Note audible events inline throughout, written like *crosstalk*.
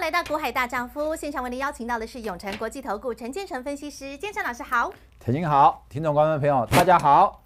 来到《股海大丈夫》，现场为您邀请到的是永诚国际投顾陈建成分析师，建成老师好，陈总好，听众观众朋友大家好，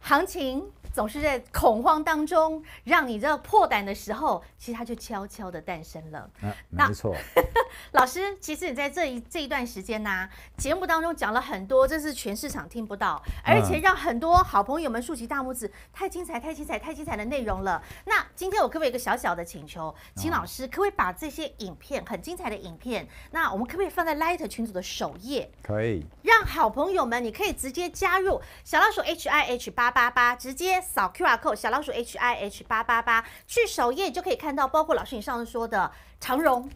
行情。总是在恐慌当中，让你这破胆的时候，其实它就悄悄的诞生了。没错，*laughs* 老师，其实你在这一这一段时间呢，节目当中讲了很多，这是全市场听不到，而且让很多好朋友们竖起大拇指，太精彩，太精彩，太精彩的内容了。那今天我可不可以一个小小的请求，请老师可不可以把这些影片很精彩的影片，那我们可以放在 Light 群组的首页，可以让好朋友们，你可以直接加入小老鼠 H I H 八八八，直接。扫 Q R code，小老鼠 H I H 八八八去首页就可以看到，包括老师你上次说的长荣，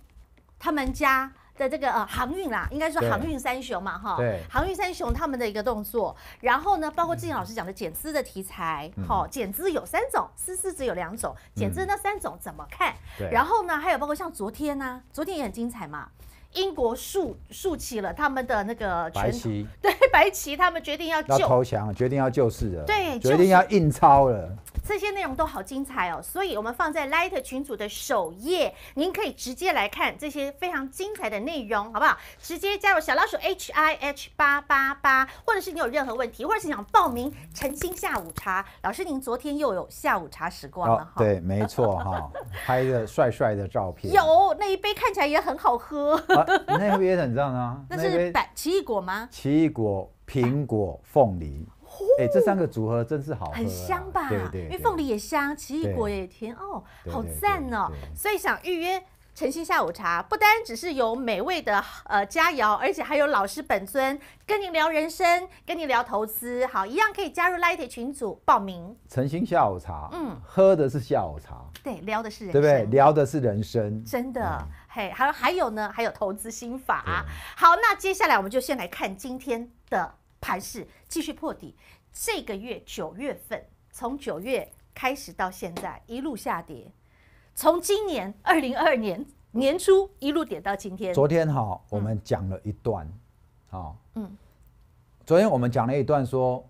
他们家的这个呃航运啦，应该说航运三雄嘛哈，航运三雄他们的一个动作，然后呢，包括之前老师讲的减资的题材，好，减资有三种，私私只有两种，减资那三种怎么看？然后呢，还有包括像昨天呢，昨天也很精彩嘛。英国竖竖起了他们的那个旗，*laughs* 对白旗，他们决定要投降，决定要救世了，对，决定要印钞了。这些内容都好精彩哦，所以我们放在 Light 群组的首页，您可以直接来看这些非常精彩的内容，好不好？直接加入小老鼠 H I H 八八八，或者是你有任何问题，或者是想报名晨星下午茶，老师您昨天又有下午茶时光，对，没错哈，*laughs* 拍的帅帅的照片，有那一杯看起来也很好喝，那杯也很赞啊，*laughs* 那是百奇异果吗？奇异果、苹果、凤梨。哎，这三个组合真是好，很香吧？对对，因为凤梨也香，奇异果也甜，哦，好赞哦！所以想预约诚心下午茶，不单只是有美味的呃佳肴，而且还有老师本尊跟您聊人生，跟您聊投资，好，一样可以加入 l i g h t 群组报名。诚心下午茶，嗯，喝的是下午茶，对，聊的是人生，对不对？聊的是人生，真的，嘿，还还有呢，还有投资心法。好，那接下来我们就先来看今天的盘市，继续破底。这个月九月份，从九月开始到现在一路下跌，从今年二零二二年年初一路跌到今天。昨天哈，我们讲了一段，好，嗯，昨天我们讲了一段，说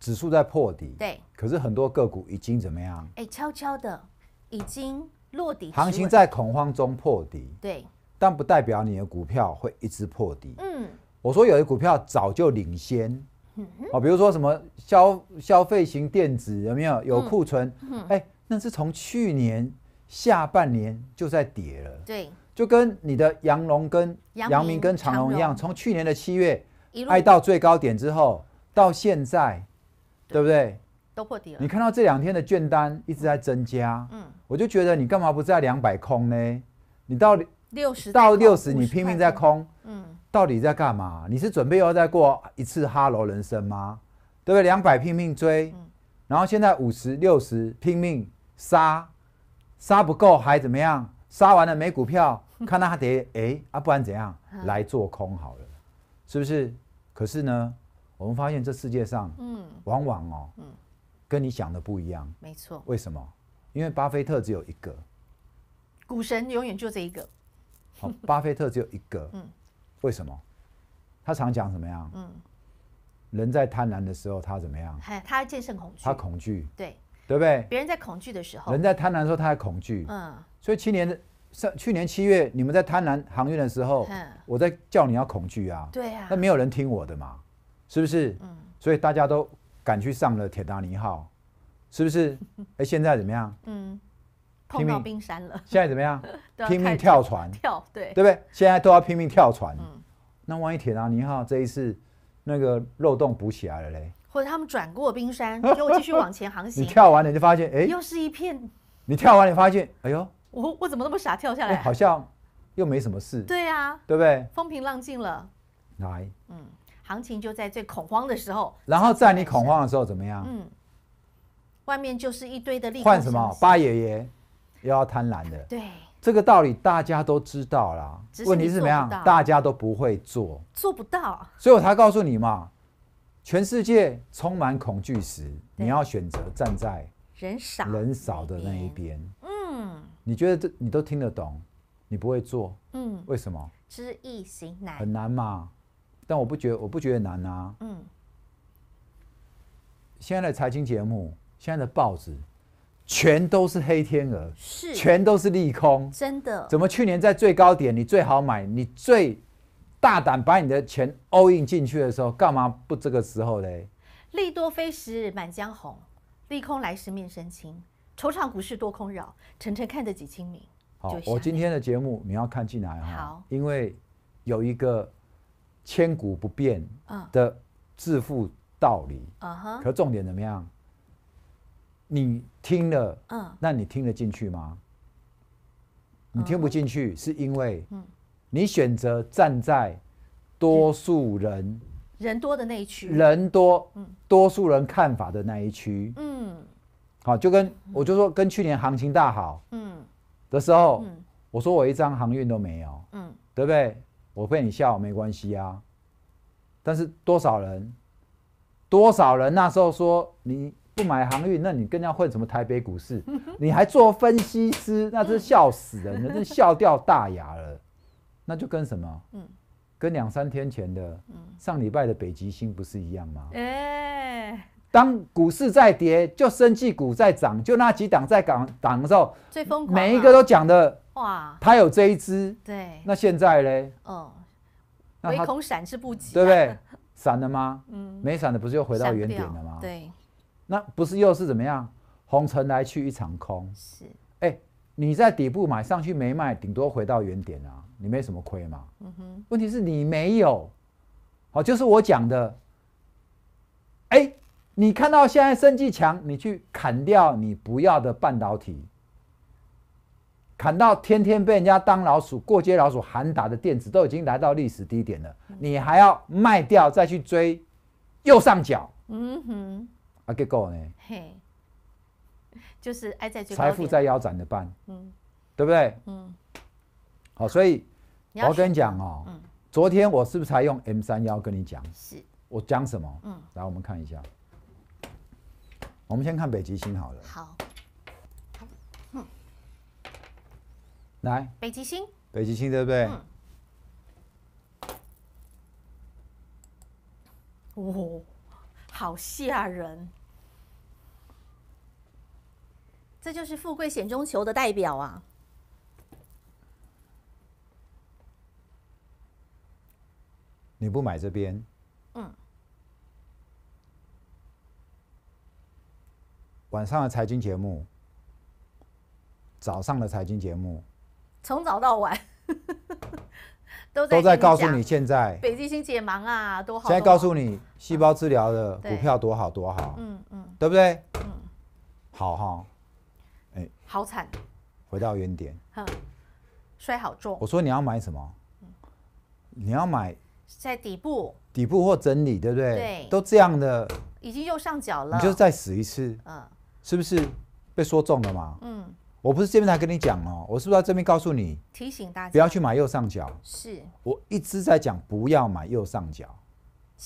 指数在破底，对，可是很多个股已经怎么样？哎，悄悄的已经落底，行情在恐慌中破底，对，但不代表你的股票会一直破底。嗯，我说有的股票早就领先。哦，比如说什么消消费型电子有没有有库存？哎，那是从去年下半年就在跌了。对，就跟你的阳龙跟阳明跟长龙一样，从去年的七月挨到最高点之后，到现在，对不对？都破底了。你看到这两天的券单一直在增加，嗯，我就觉得你干嘛不在两百空呢？你到六十到六十，你拼命在空，嗯。到底在干嘛？你是准备要再过一次哈罗人生吗？对不对？两百拼命追，然后现在五十六十拼命杀，杀不够还怎么样？杀完了没股票，*laughs* 看到他得哎啊，不然怎样来做空好了？是不是？可是呢，我们发现这世界上，嗯，往往哦，嗯，跟你想的不一样，没错。为什么？因为巴菲特只有一个股神，永远就这一个。好，巴菲特只有一个。嗯。为什么？他常讲怎么样？嗯，人在贪婪的时候，他怎么样？他他见胜恐惧？他恐惧，对对不对？别人在恐惧的时候，人在贪婪的时候，他还恐惧。嗯，所以去年上去年七月，你们在贪婪航运的时候，我在叫你要恐惧啊，对啊，那没有人听我的嘛，是不是？嗯，所以大家都赶去上了铁达尼号，是不是？*laughs* 哎，现在怎么样？嗯。碰到冰山了，现在怎么样？*laughs* 拼命跳船，跳对，对不对？现在都要拼命跳船。那万一铁达尼号这一次那个漏洞补起来了嘞？或者他们转过冰山，给我继续往前航行。你跳完了就发现，哎，又是一片。你跳完你发现，哎呦，我我怎么那么傻跳下来？好像又没什么事。对呀，对不对？风平浪静了，来，嗯，行情就在最恐慌的时候。然后在你恐慌的时候怎么样？嗯，外面就是一堆的利空。换什么？八爷爷。又要贪婪的，对这个道理大家都知道啦。问题是怎么样？大家都不会做，做不到。所以我才告诉你嘛，全世界充满恐惧时，你要选择站在人少人少的那一边。嗯，你觉得这你都听得懂，你不会做，嗯，为什么？知易行难，很难嘛。但我不觉我不觉得难啊。嗯。现在的财经节目，现在的报纸。全都是黑天鹅，是全都是利空，真的？怎么去年在最高点，你最好买，你最大胆把你的钱 all in 进去的时候，干嘛不这个时候嘞？利多飞时满江红，利空来时面生青，惆怅股市多空扰，晨晨看得几清明。好，我今天的节目你要看进来哈，好，因为有一个千古不变的致富道理，啊哈，可重点怎么样？你听了，嗯，那你听得进去吗？你听不进去，是因为，你选择站在多数人，人多的那一区，人多，多数人看法的那一区，嗯，好，就跟我就说，跟去年行情大好，嗯，的时候，嗯，我说我一张航运都没有，嗯，对不对？我被你笑没关系啊，但是多少人，多少人那时候说你。不买航运，那你跟人家混什么台北股市？*laughs* 你还做分析师，那真是笑死人了，真是笑掉大牙了。那就跟什么？嗯，跟两三天前的上礼拜的北极星不是一样吗？哎，当股市在跌，就升绩股在涨，就那几档在涨涨的时候，最疯狂，每一个都讲的哇，他有这一只，对，那现在嘞，嗯，唯恐闪之不及，对不对？闪了吗？*laughs* 嗯，没闪的，不是又回到原点了吗？对。那不是又是怎么样？红尘来去一场空。是，哎，你在底部买上去没卖，顶多回到原点啊，你没什么亏嘛。嗯哼。问题是你没有，好，就是我讲的。哎，你看到现在生济强，你去砍掉你不要的半导体，砍到天天被人家当老鼠过街老鼠喊打的电子都已经来到历史低点了，你还要卖掉再去追右上角？嗯哼。啊，给果呢！嘿，就是挨在财富在腰斩的班，嗯，对不对？嗯，好，所以我跟你讲哦，嗯，昨天我是不是才用 M 三幺跟你讲？是，我讲什么？嗯，来，我们看一下，我们先看北极星好了。好，嗯，来，北极星，北极星对不对？嗯，哇，好吓人！这就是富贵险中求的代表啊！你不买这边，嗯。晚上的财经节目，早上的财经节目，*laughs* 从早到晚 *laughs* 都在都在告诉你现在北极星解忙啊，多好！现在告诉你细胞治疗的股票多好多好，嗯嗯，对不对？嗯，好哈。好惨，回到原点，摔好重。我说你要买什么？你要买在底部、底部或整理，对不对？对，都这样的。已经右上角了，你就再死一次。嗯，是不是被说中了嘛？嗯，我不是这边才跟你讲哦，我是不是这边告诉你，提醒大家不要去买右上角？是，我一直在讲不要买右上角，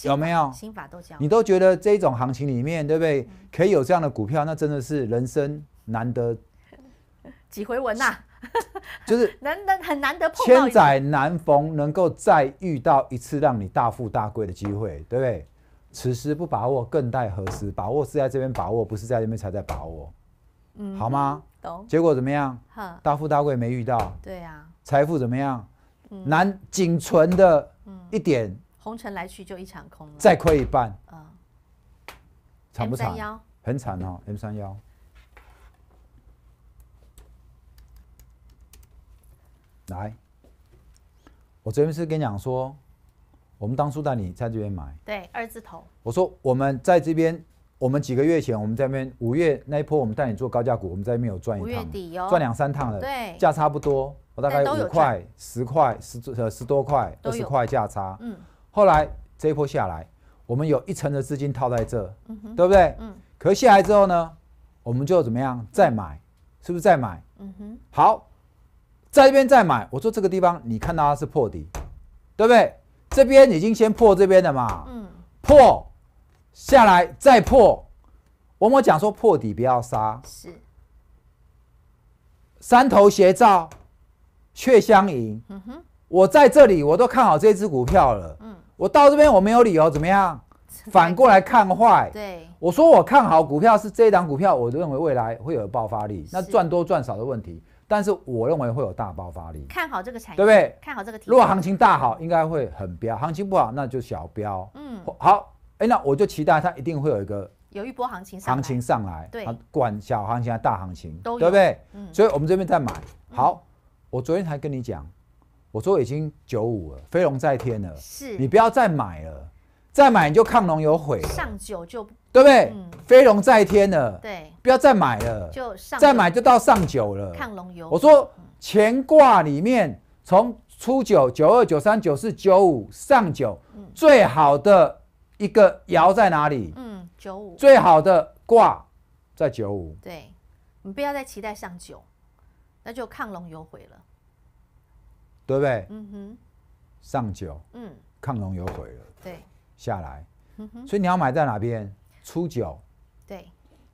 有没有？新法都讲，你都觉得这种行情里面，对不对？可以有这样的股票，那真的是人生难得。几回闻呐，*laughs* 就是 *laughs* 难能很难得碰到，千载难逢，能够再遇到一次让你大富大贵的机会，对不对？此时不把握，更待何时？把握是在这边把握，不是在那边才在把握，嗯，好吗？懂。结果怎么样？大富大贵没遇到。对呀。财富怎么样？嗯，难仅存的一点。红尘来去就一场空了。再亏一半。嗯。惨不惨？很惨哦 M 三幺。来，我这边是跟你讲说，我们当初带你在这边买，对，二字头。我说我们在这边，我们几个月前，我们这边五月那一波，我们带你做高价股，我们在那边有赚一趟，五月哦，赚两三趟了，对，价差不多，我大概五块、十块、十呃十多块、二十块价差，嗯，后来这一波下来，我们有一成的资金套在这，对不对？嗯，可下来之后呢，我们就怎么样再买，是不是再买？嗯哼，好。在这边再买，我说这个地方你看到它是破底，对不对？这边已经先破这边的嘛，嗯，破下来再破，我们讲说破底不要杀，是。山头斜照，却相迎。嗯哼，我在这里我都看好这只股票了，嗯，我到这边我没有理由怎么样？反过来看坏，对，我说我看好股票是这一档股票，我认为未来会有爆发力，那赚多赚少的问题。但是我认为会有大爆发力，看好这个产业，对不对？看好这个。如果行情大好，应该会很飙；行情不好，那就小飙。嗯，好。哎，那我就期待它一定会有一个有一波行情行情上来，对，管小行情还大行情，对不对？嗯。所以我们这边在买。好，我昨天才跟你讲，我说已经九五了，飞龙在天了。是，你不要再买了，再买你就亢龙有悔。上九就。对不对？嗯。飞龙在天了。对。不要再买了。就上。再买就到上九了。亢龙游，我说乾卦里面从初九、九二、九三、九四、九五、上九，最好的一个爻在哪里？嗯。九五。最好的卦在九五。对。你不要再期待上九，那就亢龙有悔了。对不对？嗯哼。上九。嗯。亢龙有悔了。对。下来。所以你要买在哪边？初九，对，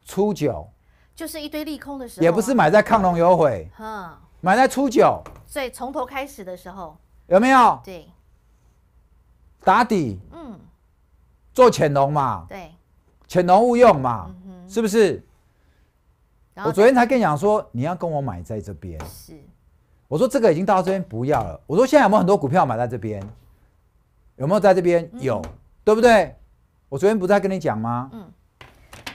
初九就是一堆利空的时候，也不是买在抗龙有悔，嗯，买在初九，所以从头开始的时候有没有？对，打底，嗯，做潜龙嘛，对，潜龙勿用嘛，是不是？我昨天才跟你讲说，你要跟我买在这边，是，我说这个已经到这边不要了，我说现在有没有很多股票买在这边？有没有在这边？有，对不对？我昨天不在跟你讲吗？嗯，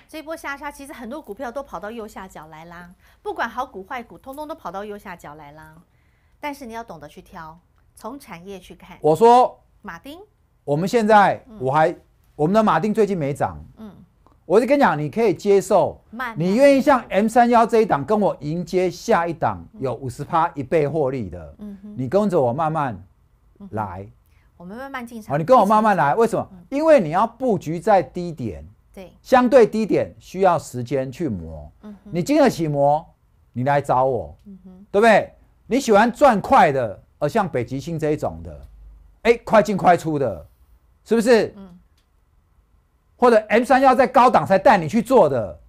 这波下杀，其实很多股票都跑到右下角来啦。不管好股坏股，通通都跑到右下角来啦。但是你要懂得去挑，从产业去看。我说，马丁，我们现在我还我们的马丁最近没涨。嗯，我就跟你讲，你可以接受，你愿意像 M 三幺这一档，跟我迎接下一档有五十趴一倍获利的，嗯哼，你跟着我慢慢来。我们慢慢进场好，你跟我慢慢来，为什么？因为你要布局在低点，对，相对低点需要时间去磨。嗯，你经得起磨，你来找我，嗯哼，对不对？你喜欢赚快的，而像北极星这一种的，哎，快进快出的，是不是？嗯。或者 M 三要在高档才带你去做的，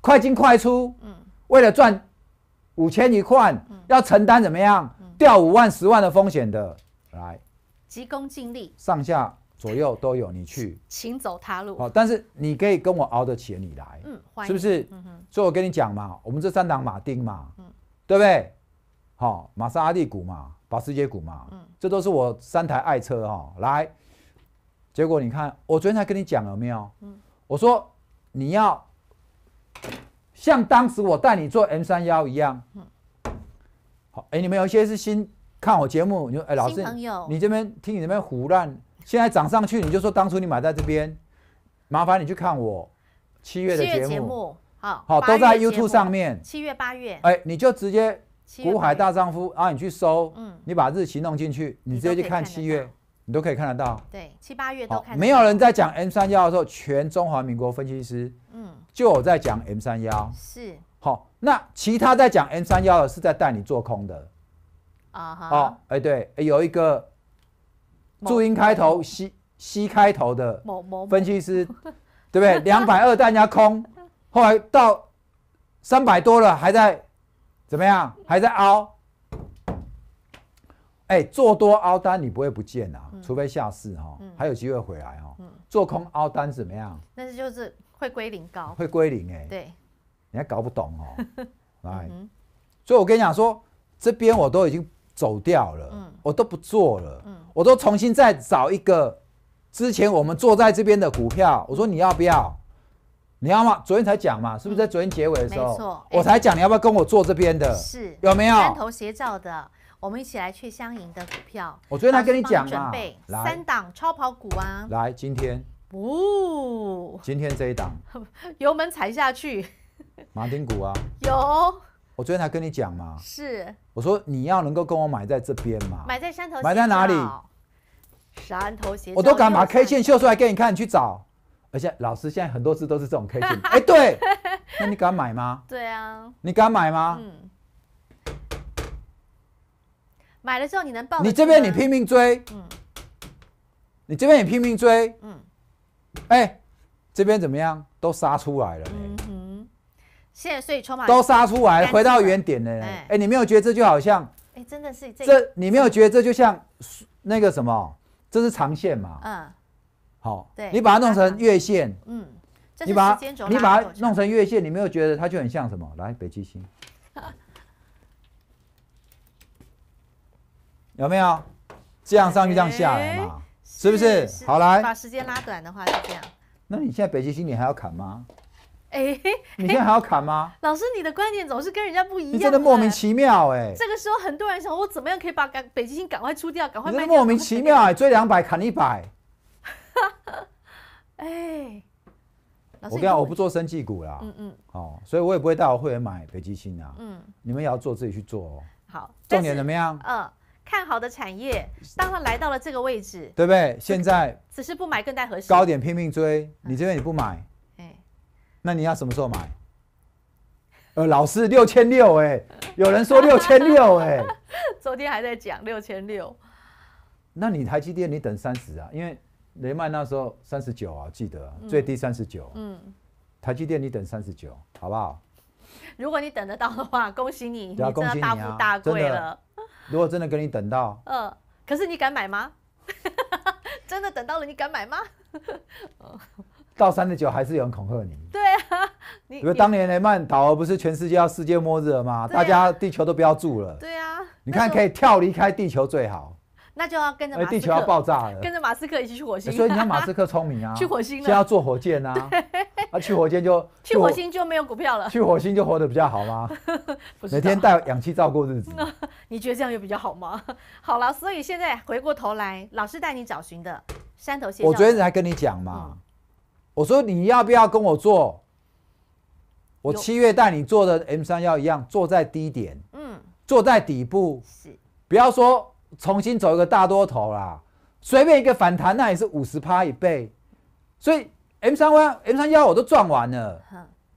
快进快出，嗯，为了赚五千一块，嗯，要承担怎么样掉五万十万的风险的，来。急功近利，上下左右都有你去，请走他路。好，但是你可以跟我熬得起，你来，嗯，是不是？嗯哼，所以我跟你讲嘛，我们这三档马丁嘛，嗯，对不对？好，玛莎拉蒂股嘛，保时捷股嘛，嗯，这都是我三台爱车哈。来，结果你看，我昨天才跟你讲了没有？嗯，我说你要像当时我带你做 M 三幺一样，嗯，好，哎，你们有一些是新。看我节目，你说哎，老师，你这边听你这边胡乱，现在涨上去，你就说当初你买在这边，麻烦你去看我七月的节目，好，好，都在 YouTube 上面，七月八月，哎，你就直接古海大丈夫，然后你去搜，嗯，你把日期弄进去，你直接去看七月，你都可以看得到，对，七八月都看，没有人在讲 M 三幺的时候，全中华民国分析师，嗯，就有在讲 M 三幺，是，好，那其他在讲 M 三幺的是在带你做空的。啊哈！哦，哎，对，有一个注音开头，西西开头的某某分析师，*laughs* 对不对？两百二大家空，后来到三百多了，还在怎么样？还在凹？哎，做多凹单你不会不见啊，除非下市哈，还有机会回来哈。做空凹单怎么样？但是就是会归零高，会归零哎。对，你还搞不懂哦，*laughs* 来，所以我跟你讲说，这边我都已经。走掉了，嗯，我都不做了，嗯，我都重新再找一个，之前我们坐在这边的股票，我说你要不要？你要吗？昨天才讲嘛，是不是在昨天结尾的时候？没错，我才讲你要不要跟我坐这边的，是有没有？三头斜照的，我们一起来去相迎的股票。我昨天才跟你讲啊，来，三档超跑股啊，来，今天，哦，今天这一档，*laughs* 油门踩下去，马丁股啊，*laughs* 有。我昨天才跟你讲嘛，是我说你要能够跟我买在这边嘛，买在山头，买在哪里？山头斜我都敢把 K 线秀出来给你看，你去找。而且老师现在很多次都是这种 K 线，*laughs* 哎，对，那你敢买吗？对啊，你敢买吗？嗯，买了之后你能报？你这边你拼命追，嗯，你这边也拼命追，嗯，哎，这边怎么样？都杀出来了。现在所以筹码都杀出来，回到原点嘞。哎，你没有觉得这就好像，哎，真的是这，这，你没有觉得这就像那个什么，这是长线嘛？嗯，好，对，你把它弄成月线，嗯，你把你把它弄成月线，你没有觉得它就很像什么？来，北极星，*laughs* 有没有这样上去，这样下来嘛？是不是？好，来，把时间拉短的话是这样。那你现在北极星，你还要砍吗？*laughs* 哎，*laughs* 你现在还要砍吗？*laughs* 老师，你的观点总是跟人家不一样，真的莫名其妙哎。这个时候很多人想，我怎么样可以把赶北极星赶快出掉，赶快。真的莫名其妙哎，追两百砍一百。哎，我跟你讲，我不做生技股啦。嗯嗯。哦，所以我也不会我会员买北极星啊。嗯。你们也要做，自己去做哦。好。重点怎么样？嗯，看好的产业，当它来到了这个位置，对不对？现在，此时不买更待何时？高点拼命追，你这边你不买。那你要什么时候买？呃，老师六千六哎，有人说六千六哎，*laughs* 昨天还在讲六千六。那你台积电你等三十啊，因为雷曼那时候三十九啊，记得最低三十九。嗯，台积电你等三十九，好不好？如果你等得到的话，*laughs* 恭喜你，你真的大富大贵了。如果真的跟你等到，嗯，*laughs* 可是你敢买吗？真的等到了，你敢买吗？到三十九还是有人恐吓你？对啊，因为当年雷曼倒，不是全世界要世界末日了吗？大家地球都不要住了。对啊，你看可以跳离开地球最好。那就要跟着。地球要爆炸了，跟着马斯克一起去火星。所以你看马斯克聪明啊，*laughs* 去火星先要坐火箭啊。啊，去火箭就 *laughs* 去火星就没有股票了。去火星就活得比较好吗？*laughs* 每天带氧气罩过日子，你觉得这样就比较好吗？好了，所以现在回过头来，老师带你找寻的山头生。我昨天才跟你讲嘛。我说你要不要跟我做？我七月带你做的 M 三幺一样，坐在低点，嗯，在底部，不要说重新走一个大多头啦，随便一个反弹那也是五十趴一倍。所以 M 三幺 M 三幺我都赚完了，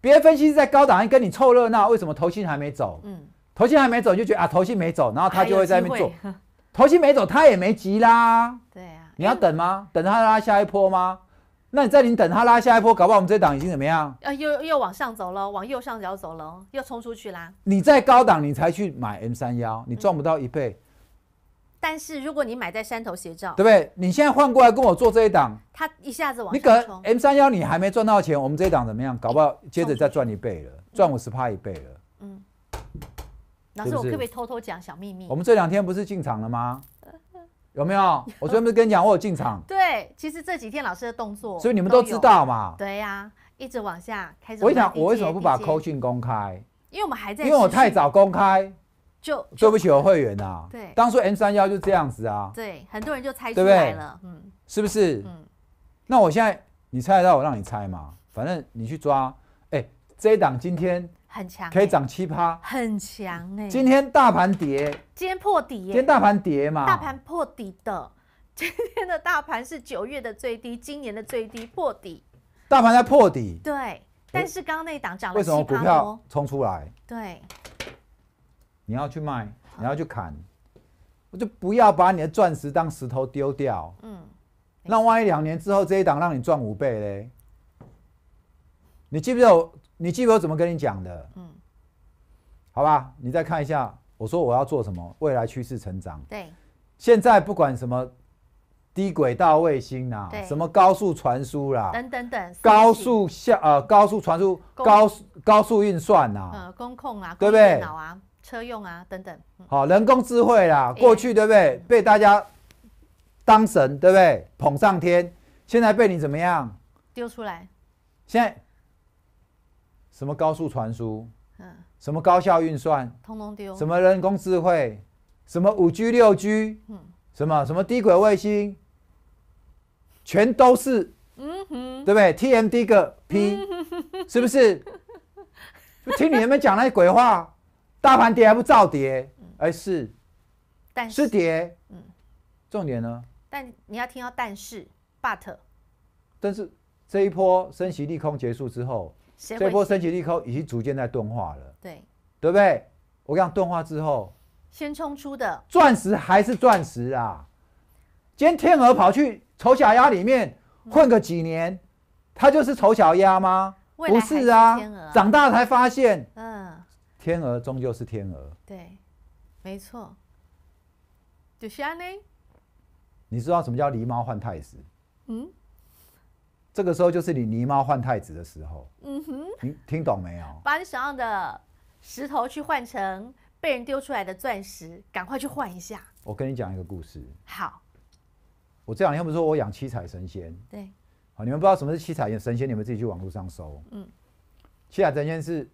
别分析在高档线跟你凑热闹，为什么投信还没走？嗯，头新还没走就觉得啊投信没走，然后他就会在那边做，投 *laughs* 信没走他也没急啦。对啊，你要等吗？等他拉下一波吗？那你在你等他拉下一波，搞不好我们这档已经怎么样？啊，又又往上走了，往右上角走了，又冲出去啦。你在高档，你才去买 M 三幺，你赚不到一倍。但是如果你买在山头斜照，对不对？你现在换过来跟我做这一档，它一下子往你可能 M 三幺，你还没赚到钱。我们这一档怎么样？搞不好接着再赚一倍了，赚五十趴一倍了。嗯，老师我可不可以偷偷讲小秘密？我们这两天不是进场了吗？有没 *laughs* 有？我昨天不是跟你讲，我有进场。对，其实这几天老师的动作，所以你们都知道嘛。对呀，一直往下开始。我讲，我为什么不把扣讯公开？因为我们还在，因为我太早公开，就对不起我会员呐。对，当初 M 三幺就这样子啊。对，很多人就猜出来了，嗯，是不是？嗯，那我现在你猜得到，我让你猜嘛。反正你去抓，哎，这一档今天。很强，可以涨七趴，很强哎！今天大盘跌，今天破底今天大盘跌嘛，大盘破底的，*laughs* 今天的大盘是九月的最低，今年的最低破底，大盘在破底，对。但是刚刚那档涨了股票冲出来，对。你要去卖，你要去砍，我就不要把你的钻石当石头丢掉。嗯。那万一两年之后这一档让你赚五倍嘞？你记不记得？你记不？我怎么跟你讲的？嗯，好吧，你再看一下，我说我要做什么？未来趋势成长。对，现在不管什么低轨道卫星呐，什么高速传输啦，等等等，高速下呃高速传输、高速高速运算呐，呃，工控啊，对不对？电脑啊，车用啊等等。好，人工智慧啦，过去对不对？被大家当神对不对？捧上天，现在被你怎么样？丢出来。现在。什么高速传输？嗯，什么高效运算？通通丢。什么人工智慧，什么五 G、六 G？嗯，什么什么低轨卫星？全都是。嗯哼，对不对？TMD 个 P 是不是？就听你那边讲那些鬼话，大盘跌还不造跌？而是，但是是跌。嗯，重点呢？但你要听到但是，but。但是这一波升息利空结束之后。这波升奇力扣已经逐渐在钝化了，对，对不对？我讲钝化之后，先冲出的钻石还是钻石啊？今天鹅跑去丑小鸭里面混个几年，它就是丑小鸭吗？不是啊，长大才发现，嗯，天鹅终究是天鹅，对，没错。就安妮，你知道什么叫狸猫换太子？嗯。这个时候就是你狸猫换太子的时候，嗯哼，你听懂没有？把你手上的石头去换成被人丢出来的钻石，赶快去换一下。我跟你讲一个故事。好，我这两天不是说我养七彩神仙？对，好，你们不知道什么是七彩神仙，你们自己去网络上搜。嗯，七彩神仙是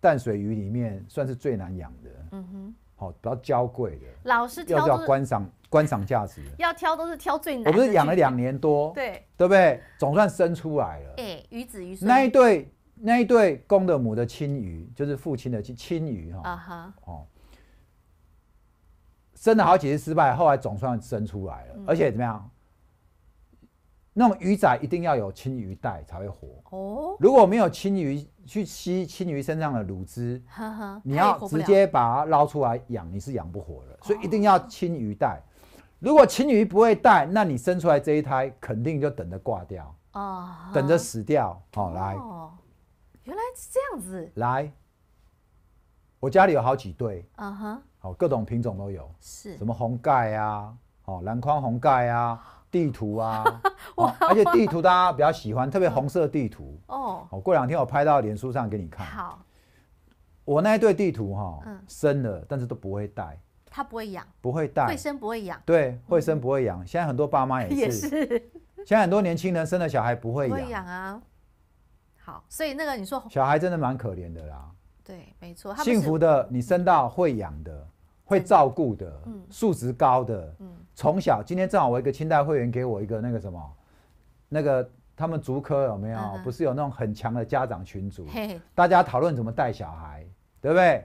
淡水鱼里面算是最难养的。嗯哼，好，比较娇贵的。老师挑要观赏。观赏价值，要挑都是挑最难。我不是养了两年多，对，对不对？总算生出来了。哎，鱼子鱼。那一对，那一对公的母的青鱼，就是父亲的，是青鱼哈。啊哈，哦，生了好几次失败，后来总算生出来了。而且怎么样？那种鱼仔一定要有青鱼带才会活哦。如果没有青鱼去吸青鱼身上的乳汁，哈哈，你要直接把它捞出来养，你是养不活的。所以一定要青鱼带。如果情侣不会带，那你生出来这一胎肯定就等着挂掉哦，等着死掉哦。来，哦，原来是这样子。来，我家里有好几对，嗯哼，好，各种品种都有，是什么红盖啊，好蓝框红盖啊，*laughs* 地图啊，*laughs* 而且地图大家比较喜欢，特别红色地图哦。我过两天我拍到脸书上给你看。好，我那一对地图哈，嗯，生了，但是都不会带。他不会养，不会带，会生不会养。对，会生不会养。现在很多爸妈 *laughs* 也是，现在很多年轻人生的小孩不会养。会养啊，好，所以那个你说，小孩真的蛮可怜的啦。对，没错。幸福的，你生到会养的，会照顾的，素质高的。嗯。从小，今天正好，我一个清代会员给我一个那个什么，那个他们足科有没有？不是有那种很强的家长群组，大家讨论怎么带小孩，对不对？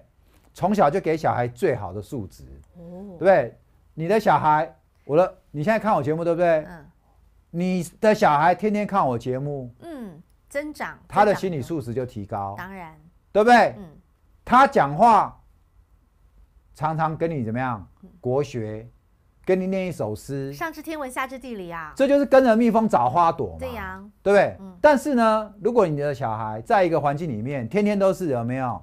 从小就给小孩最好的素质。哦，对不对？你的小孩，我的，你现在看我节目，对不对？嗯。你的小孩天天看我节目，嗯，增长。他的心理素质就提高，当然，对不对？嗯。他讲话常常跟你怎么样？国学，跟你念一首诗。上知天文，下知地理啊。这就是跟着蜜蜂找花朵嘛。对呀。对不对？嗯。但是呢，如果你的小孩在一个环境里面，天天都是有没有？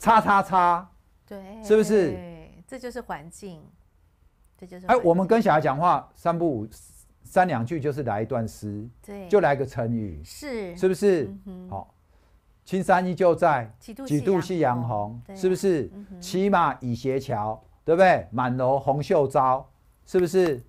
叉叉叉。对。是不是？这就是环境，这就是。哎，我们跟小孩讲话，三不五三两句就是来一段诗，对，就来个成语，是，是不是？好，青山依旧在，几度夕阳红，是不是？骑马倚斜桥，对不对？满楼红袖招，是不是？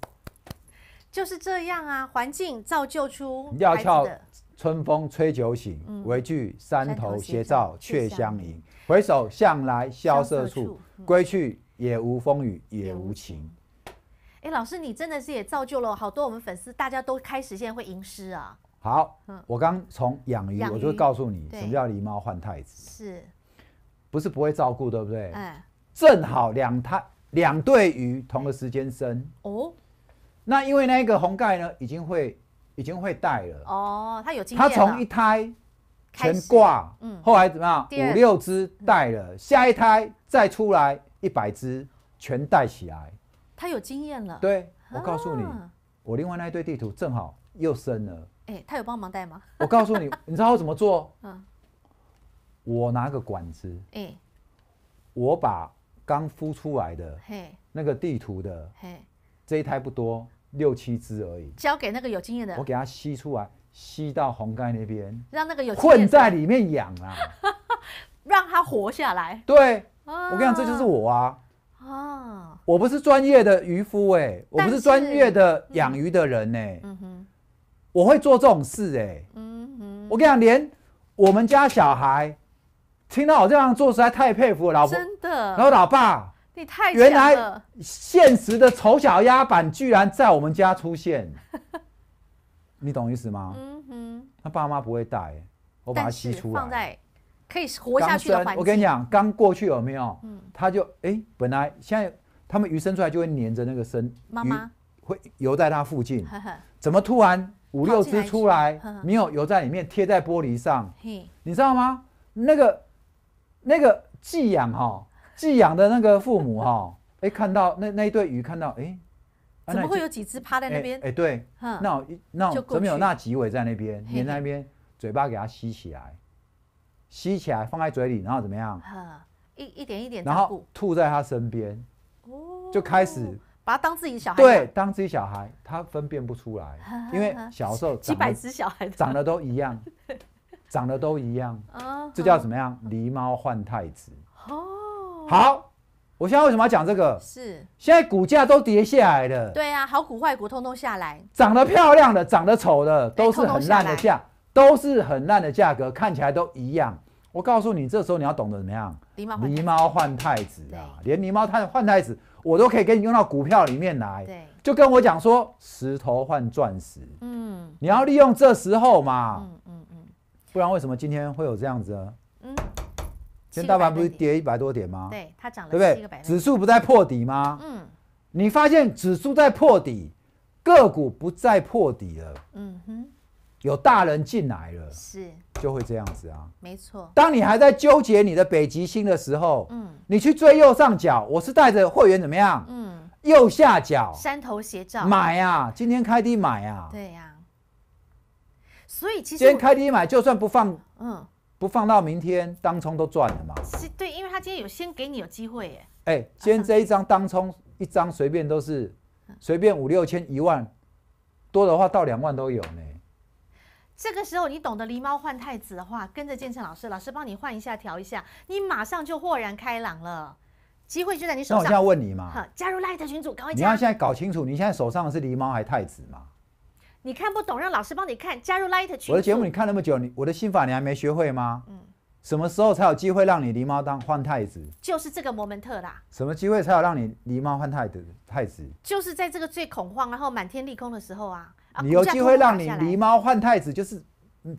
就是这样啊，环境造就出。料峭春风吹酒醒，微聚山头斜照却相迎。回首向来萧瑟处，归去。也无风雨也无晴。哎，老师，你真的是也造就了好多我们粉丝，大家都开始现在会吟诗啊。好，我刚从养鱼，我就告诉你什么叫“狸猫换太子”，是不是不会照顾，对不对？哎，正好两胎两对鱼，同个时间生哦。那因为那个红盖呢，已经会已经会带了哦。他有经验，他从一胎全挂，嗯，后来怎么样？五六只带了，下一胎再出来。一百只全带起来，他有经验了。对，我告诉你，我另外那一对地图正好又生了。哎，他有帮忙带吗？我告诉你，*laughs* 你知道我怎么做？嗯，我拿个管子，我把刚孵出来的，嘿，那个地图的，嘿，这一胎不多，六七只而已，交给那个有经验的，我给他吸出来，吸到红盖那边，让那个有混在里面养啊。*laughs* 让他活下来。对，我跟你讲，这就是我啊！啊，我不是专业的渔夫哎，我不是专业的养鱼的人哎，嗯哼，我会做这种事哎，嗯哼，我跟你讲，连我们家小孩听到我这样做，实在太佩服我老婆，真的。然后老爸，你太原来现实的丑小鸭版，居然在我们家出现，*laughs* 你懂意思吗？嗯哼，他爸妈不会带，我把它吸出来。可以活下去的环境。我跟你讲，刚过去有没有？嗯，他就哎，本来现在他们鱼生出来就会粘着那个生妈妈，会游在它附近。怎么突然五六只出来？没有游在里面，贴在玻璃上。你知道吗？那个那个寄养哈，寄养的那个父母哈，哎，*laughs* 看到那那一对鱼，看到哎，怎么会有几只趴在那边？哎，对，那那怎么有那几尾在那边，粘在那边，嘴巴给它吸起来。吸起来，放在嘴里，然后怎么样？一一点一点，然后吐在他身边，哦，就开始把它当自己小孩，对，当自己小孩，他分辨不出来，因为小时候几百只小孩长得都一样，*laughs* 长得都一样，这叫怎么样？狸猫换太子哦。好，我现在为什么要讲这个？是，现在股价都跌下来了。对啊，好股坏股通通下来。长得漂亮的，长得丑的，都是很烂的价。都是很烂的价格，看起来都一样。我告诉你，这时候你要懂得怎么样？狸猫换太子啊！连狸猫换太子，我都可以给你用到股票里面来。对，就跟我讲说石头换钻石。嗯，你要利用这时候嘛。嗯嗯嗯。不然为什么今天会有这样子？嗯，今天大盘不是跌一百多点吗？对，它涨了，对不对？指数不再破底吗？嗯，你发现指数在破底，个股不再破底了。嗯哼。有大人进来了，是就会这样子啊，没错。当你还在纠结你的北极星的时候，嗯，你去追右上角，我是带着会员怎么样？嗯，右下角山头斜照买呀，今天开低买呀，对呀。所以其实今天开低买，就算不放，嗯，不放到明天当冲都赚了嘛。是对，因为他今天有先给你有机会耶。哎，今天这一张当冲一张随便都是，随便五六千、一万多的话到两万都有呢。这个时候你懂得狸猫换太子的话，跟着建成老师，老师帮你换一下、调一下，你马上就豁然开朗了，机会就在你手上。那我现在问你嘛，好，加入 Light 群组，赶快加你要现在搞清楚，你现在手上的是狸猫还太子吗？你看不懂，让老师帮你看。加入 Light 群组。我的节目你看那么久，你我的心法你还没学会吗？嗯。什么时候才有机会让你狸猫当换太子？就是这个摩门特啦。什么机会才有让你狸猫换太子？太子就是在这个最恐慌，然后满天利空的时候啊。你有机会让你狸猫换太子，就是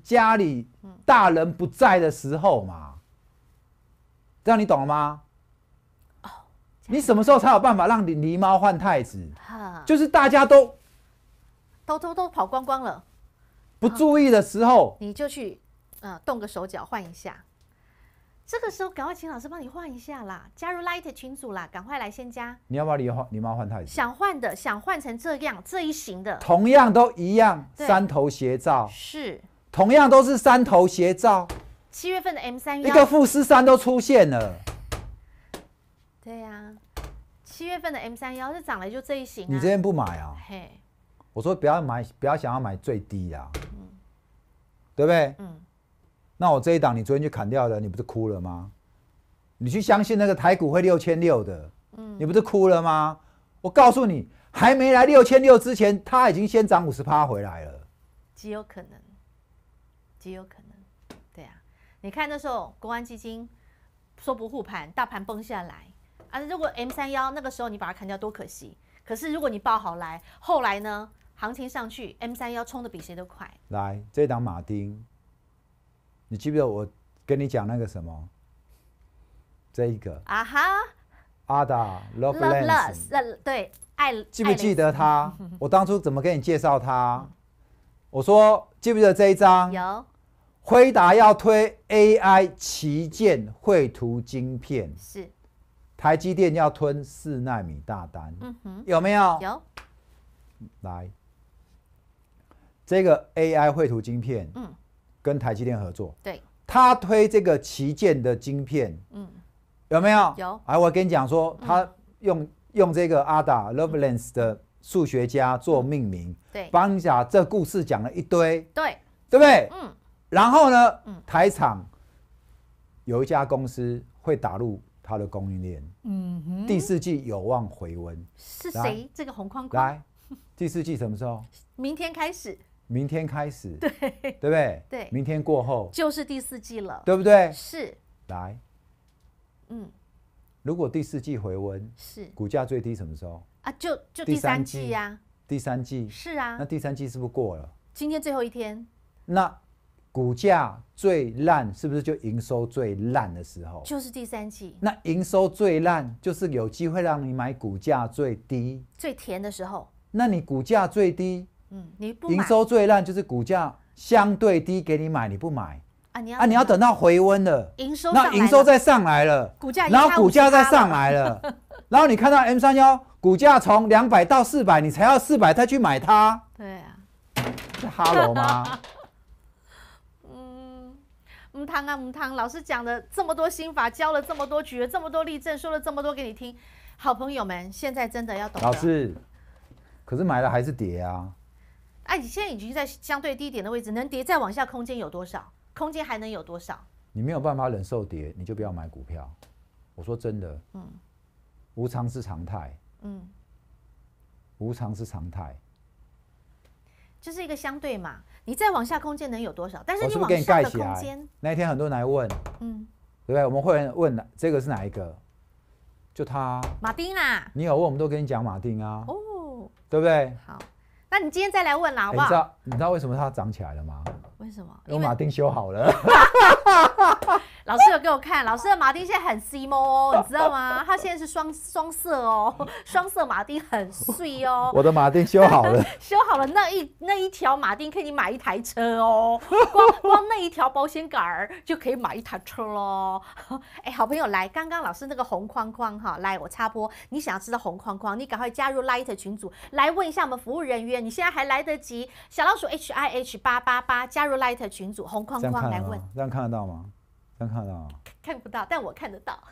家里大人不在的时候嘛，这样你懂了吗？哦，你什么时候才有办法让你狸猫换太子？就是大家都都都都跑光光了，不注意的时候，你就去呃动个手脚换一下。这个时候赶快请老师帮你换一下啦，加入 Light 群组啦，赶快来先加。你要要你换，你妈换太想换的，想换成这样这一型的。同样都一样，三头斜照。是。同样都是三头斜照。七月份的 M 三幺，一个富士山都出现了。对呀，七月份的 M 三幺是涨了就这一型。你这边不买啊？嘿，我说不要买，不要想要买最低呀，嗯，对不对？嗯。那我这一档，你昨天就砍掉了，你不是哭了吗？你去相信那个台股会六千六的，嗯，你不是哭了吗？我告诉你，还没来六千六之前，它已经先涨五十趴回来了，极有可能，极有可能，对啊，你看那时候国安基金说不护盘，大盘崩下来啊。如果 M 三幺那个时候你把它砍掉，多可惜。可是如果你报好来，后来呢，行情上去，M 三幺冲的比谁都快。来，这一档马丁。你记不记得我跟你讲那个什么？这一个啊哈阿达 a Loveless，对，爱记不记得他？我当初怎么跟你介绍他？我说记不记得这一张？有。辉达要推 AI 旗舰绘图晶片，是。台积电要吞四纳米大单，有没有？有。来，这个 AI 绘图晶片，嗯。跟台积电合作，对，他推这个旗舰的晶片，嗯，有没有？有，哎，我跟你讲说，他用用这个阿达 Lovelace 的数学家做命名，对，帮你讲这故事讲了一堆，对，对不对？嗯，然后呢，台厂有一家公司会打入他的供应链，嗯，哼，第四季有望回温，是谁？这个红框框，来，第四季什么时候？明天开始。明天开始，对，对不对？对。明天过后就是第四季了，对不对？是。来，嗯，如果第四季回温，是。股价最低什么时候啊？就就第三季啊。第三季？是啊。那第三季是不是过了？今天最后一天。那股价最烂是不是就营收最烂的时候？就是第三季。那营收最烂就是有机会让你买股价最低、最甜的时候。那你股价最低？嗯，你不营收最烂就是股价相对低给你买，你不买啊？你要啊？你要等到回温了，营收那营收再上来了，股价然后股价再上来了，*laughs* 然后你看到 M 三幺股价从两百到四百，你才要四百再去买它。*laughs* 对啊，是哈啰吗？*laughs* 嗯，母汤啊母汤，老师讲的这么多心法，教了这么多了这么多例证，说了这么多给你听，好朋友们，现在真的要懂。老师，可是买了还是跌啊？哎，你现在已经在相对低点的位置，能跌再往下空间有多少？空间还能有多少？你没有办法忍受跌，你就不要买股票。我说真的，嗯，无常是常态，嗯，无常是常态，就是一个相对嘛。你再往下空间能有多少？但是我给你盖起来。那一天很多人来问，嗯，对不对？我们会员问这个是哪一个？就他，马丁啦。你有问，我们都跟你讲马丁啊。哦，对不对？好。那你今天再来问啦，好不好？你知道你知道为什么它涨起来了吗？为什么？因为马丁修好了。*laughs* 老师有给我看，老师的马丁现在很 CMO 哦，你知道吗？他现在是双双色哦，*laughs* 双色马丁很碎哦。我的马丁修好了，*laughs* 修好了。那一那一条马丁可以买一台车哦，光光那一条保险杆儿就可以买一台车喽。*laughs* 哎，好朋友来，刚刚老师那个红框框哈，来我插播，你想要知道红框框，你赶快加入 Light 群组来问一下我们服务人员，你现在还来得及，小老鼠 H I H 八八八加入 Light 群组，红框框来问，这样看得到吗？看看到，看不到，但我看得到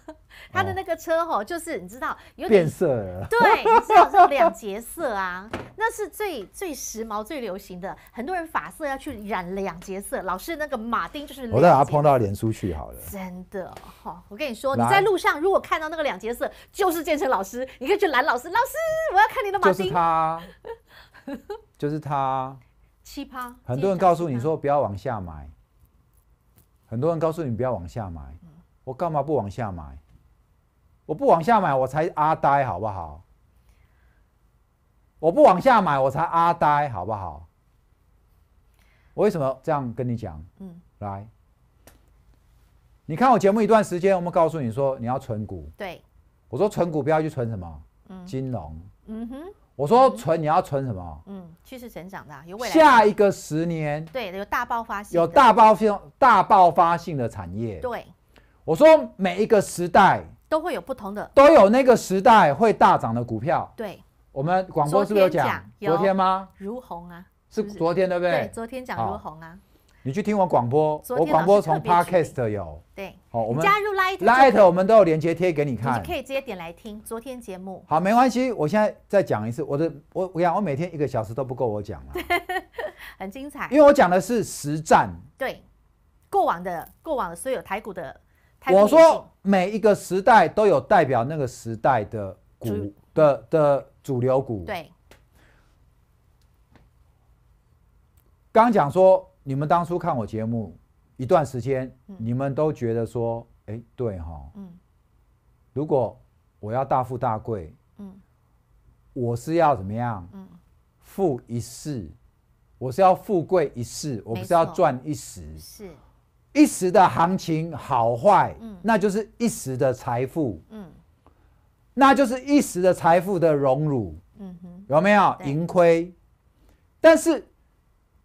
他的那个车吼，就是你知道有点色，对，你知道是两节色啊，*laughs* 那是最最时髦、最流行的，很多人发色要去染两节色。老师那个马丁就是，我在哪碰到脸出去好了。真的，哈，我跟你说，你在路上如果看到那个两节色，就是建成老师，你可以去拦老师，老师，我要看你的马丁。就是他，*laughs* 就是他，奇葩。很多人告诉你说不要往下买。很多人告诉你不要往下买，我干嘛不往下买？我不往下买，我才阿呆好不好？我不往下买，我才阿呆好不好？我为什么这样跟你讲？嗯，来，你看我节目一段时间，我们告诉你说你要存股，对，我说存股不要去存什么，嗯，金融，嗯哼。我说存你要存什么？嗯，趋势成长的有未来。下一个十年，对，有大爆发性，有大爆发大爆发性的产业。对，我说每一个时代都会有不同的，都有那个时代会大涨的股票。对，我们广播是有讲，昨天吗？如虹啊，是昨天对不对？对，昨天讲如虹啊。你去听我广播，我广播从 Podcast 有。对，好，我们加入 l i g h t l i g h t 我们都有连接贴给你看，你可以直接点来听昨天节目。好，没关系，我现在再讲一次，我的我我讲，我每天一个小时都不够我讲了，*laughs* 很精彩，因为我讲的是实战。对，过往的过往的所有台股的，我说每一个时代都有代表那个时代的股的的主流股。对，刚讲说。你们当初看我节目一段时间，你们都觉得说：“哎，对哈，如果我要大富大贵，嗯，我是要怎么样？嗯，富一世，我是要富贵一世，我不是要赚一时，是一时的行情好坏，嗯，那就是一时的财富，嗯，那就是一时的财富的荣辱，嗯哼，有没有盈亏？但是。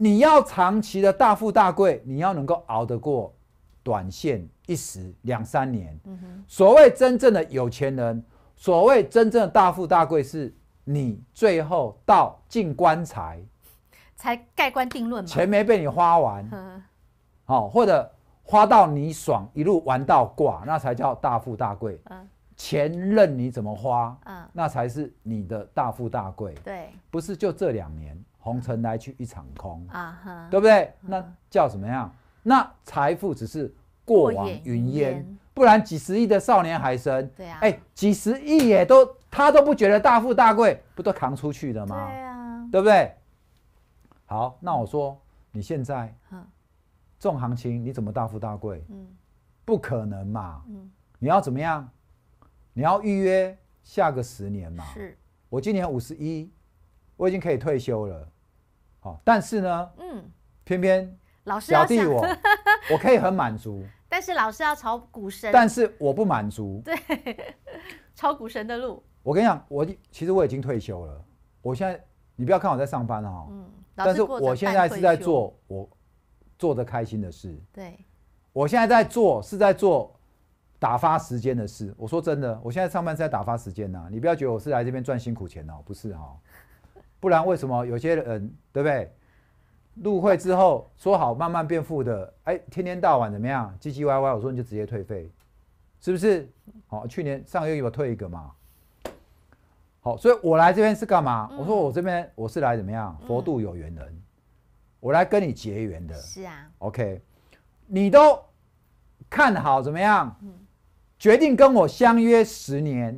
你要长期的大富大贵，你要能够熬得过短线一时两三年。嗯所谓真正的有钱人，所谓真正的大富大贵，是你最后到进棺材才盖棺定论。钱没被你花完，好，或者花到你爽，一路玩到挂，那才叫大富大贵。嗯，钱任你怎么花，嗯，那才是你的大富大贵。对，不是就这两年。红尘来去一场空啊，对不对？那叫什么样？那财富只是过往云烟，不然几十亿的少年海神，对啊，哎，几十亿也都他都不觉得大富大贵，不都扛出去的吗？对对不对？好，那我说你现在，这种行情你怎么大富大贵？嗯，不可能嘛，嗯，你要怎么样？你要预约下个十年嘛？是我今年五十一。我已经可以退休了，但是呢，嗯，偏偏老师小弟我，我可以很满足，*laughs* 但是老师要炒股神，但是我不满足，对，炒 *laughs* 股神的路，我跟你讲，我其实我已经退休了，我现在你不要看我在上班哦，嗯，但是我现在是在做我做的开心的事，对，我现在在做是在做打发时间的事，我说真的，我现在上班是在打发时间呐，你不要觉得我是来这边赚辛苦钱哦，不是哈。不然为什么有些人对不对？入会之后说好慢慢变富的，哎，天天到晚怎么样？唧唧歪歪，我说你就直接退费，是不是？好，去年上个月有退一个嘛？好，所以我来这边是干嘛？我说我这边我是来怎么样？佛渡有缘人，我来跟你结缘的。是啊。OK，你都看好怎么样？决定跟我相约十年，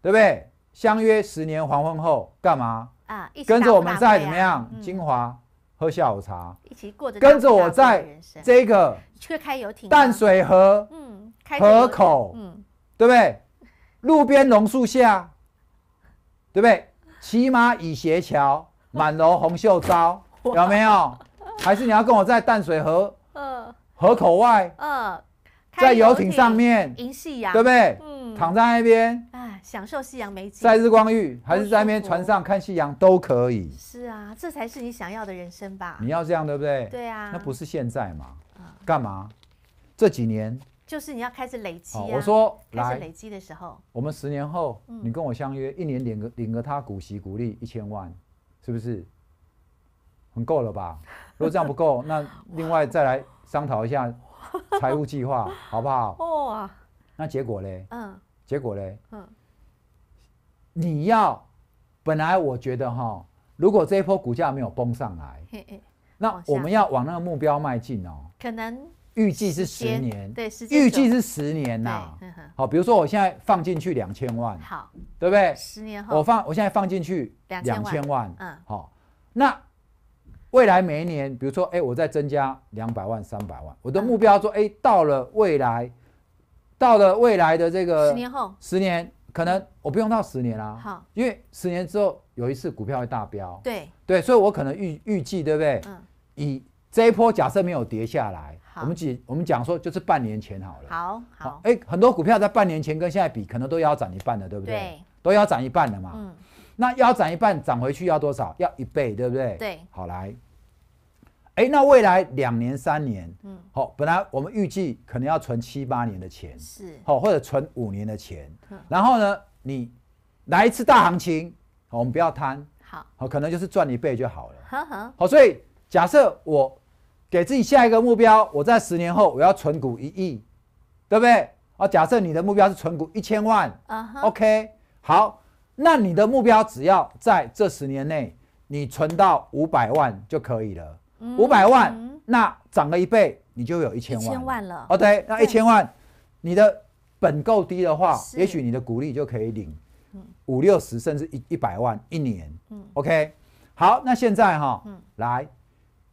对不对？相约十年黄昏后，干嘛？跟着我们在怎么样？金华喝下午茶，一起过着。跟着我在这个，开游艇淡水河，嗯，河口，嗯，对不对？路边榕树下，对不对？骑马倚斜桥，*laughs* 满楼红袖招，有没有？还是你要跟我在淡水河，*laughs* 嗯，河口外，嗯，在游艇上面夕阳，对不对？嗯，躺在那边。享受夕阳美景，在日光浴，还是在那边船上看夕阳都可以。是啊，这才是你想要的人生吧？你要这样对不对？对啊，那不是现在嘛？干嘛？这几年就是你要开始累积啊！我说，开始累积的时候，我们十年后，你跟我相约，一年领个领个他股息股利一千万，是不是很够了吧？如果这样不够，*laughs* 那另外再来商讨一下财务计划，好不好？哦那结果嘞？嗯，结果嘞？嗯。你要本来我觉得哈，如果这一波股价没有崩上来，那我们要往那个目标迈进哦。可能预计是十年，对，预计是十年呐。好，比如说我现在放进去两千万，好，对不对？十年后我放，我现在放进去两千万，嗯，好。那未来每一年，比如说，哎，我再增加两百万、三百万，我的目标说，哎，到了未来，到了未来的这个十年后，十年。可能我不用到十年啦，好，因为十年之后有一次股票会大飙，对，对，所以我可能预预计，对不对？嗯，以这一波假设没有跌下来，我们几我们讲说就是半年前好了，好，好，哎，很多股票在半年前跟现在比，可能都要涨一半了，对不对？对，都要涨一半了嘛，嗯，那要涨一半，涨回去要多少？要一倍，对不对？对，好来。哎，那未来两年、三年，嗯，好，本来我们预计可能要存七八年的钱，是，好，或者存五年的钱，然后呢，你来一次大行情，我们不要贪，好，可能就是赚一倍就好了，好，所以假设我给自己下一个目标，我在十年后我要存股一亿，对不对？啊，假设你的目标是存股一千万，啊，OK，好，那你的目标只要在这十年内你存到五百万就可以了。五百万，那涨了一倍，你就有一千万了。OK，那一千万，你的本够低的话，也许你的股利就可以领五六十，甚至一一百万一年。OK，好，那现在哈，来，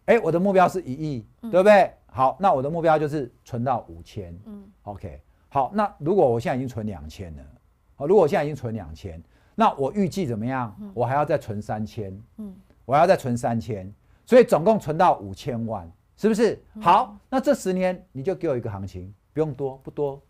哎，我的目标是一亿，对不对？好，那我的目标就是存到五千。OK，好，那如果我现在已经存两千了，好，如果我现在已经存两千，那我预计怎么样？我还要再存三千。嗯，我要再存三千。所以总共存到五千万，是不是？好，那这十年你就给我一个行情，不用多，不多。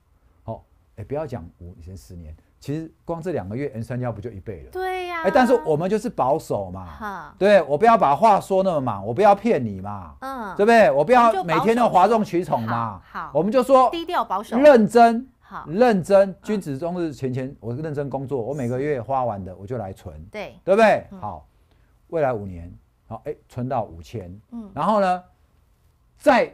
好，哎，不要讲五十年，十年，其实光这两个月，N 三幺不就一倍了？对呀。哎，但是我们就是保守嘛。哈。对，我不要把话说那么满，我不要骗你嘛。嗯。对不对？我不要每天都哗众取宠嘛。好。我们就说低调保守。认真。认真，君子终日乾乾，我认真工作，我每个月花完的我就来存。对。对不对？好，未来五年。好，哎，存到五千，嗯，然后呢，再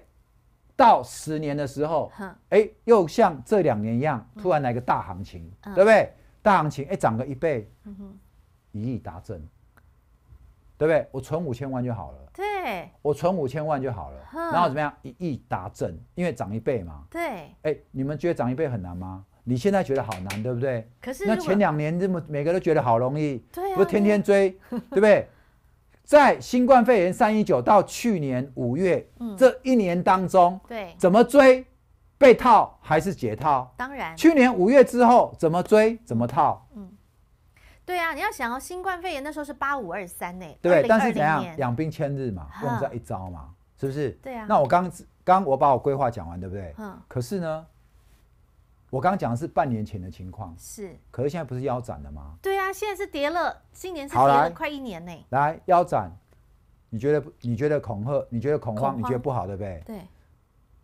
到十年的时候，哎，又像这两年一样，突然来个大行情，对不对？大行情，哎，涨个一倍，一亿达阵，对不对？我存五千万就好了，对，我存五千万就好了，然后怎么样？一亿达阵，因为涨一倍嘛，对，哎，你们觉得涨一倍很难吗？你现在觉得好难，对不对？可是那前两年，这么每个都觉得好容易，对，不天天追，对不对？在新冠肺炎三一九到去年五月，嗯，这一年当中，对，怎么追，被套还是解套？当然。去年五月之后怎么追，怎么套？嗯，对啊，你要想哦，新冠肺炎那时候是八五二三呢，对，但是怎样，养兵千日嘛，用这一招嘛，是不是？对啊。那我刚刚我把我规划讲完，对不对？嗯。可是呢？我刚刚讲的是半年前的情况，是，可是现在不是腰斩了吗？对啊，现在是跌了，今年是跌了快一年呢。来腰斩，你觉得你觉得恐吓，你觉得恐慌，你觉得不好，对不对？对。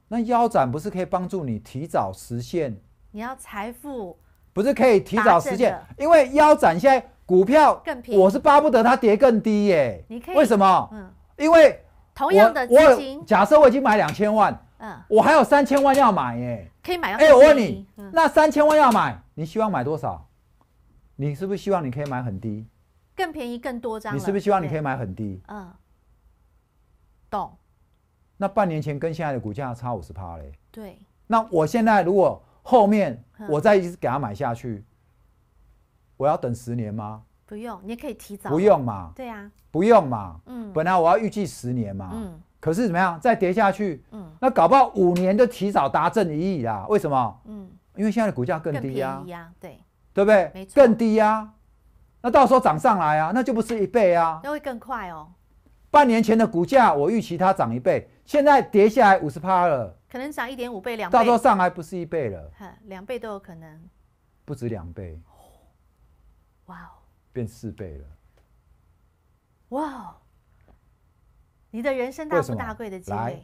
那腰斩不是可以帮助你提早实现？你要财富，不是可以提早实现？因为腰斩现在股票更便宜，我是巴不得它跌更低耶。你可以？为什么？嗯，因为同样的资金，假设我已经买两千万。我还有三千万要买耶，可以买。哎，我问你，那三千万要买，你希望买多少？你是不是希望你可以买很低？更便宜，更多张。你是不是希望你可以买很低？嗯，懂。那半年前跟现在的股价差五十趴嘞。对。那我现在如果后面我再一直给他买下去，我要等十年吗？不用，你可以提早。不用嘛？对呀。不用嘛？嗯。本来我要预计十年嘛。嗯。可是怎么样？再跌下去，嗯，那搞不好五年就提早达阵一亿啦。为什么？嗯，因为现在的股价更低啊。对，对不对？没错。更低啊，那到时候涨上来啊，那就不是一倍啊。那会更快哦。半年前的股价，我预期它涨一倍，现在跌下来五十趴了，可能涨一点五倍、两倍。到时候上来不是一倍了。呵，两倍都有可能。不止两倍。哇哦。变四倍了。哇哦。你的人生大富大贵的机会。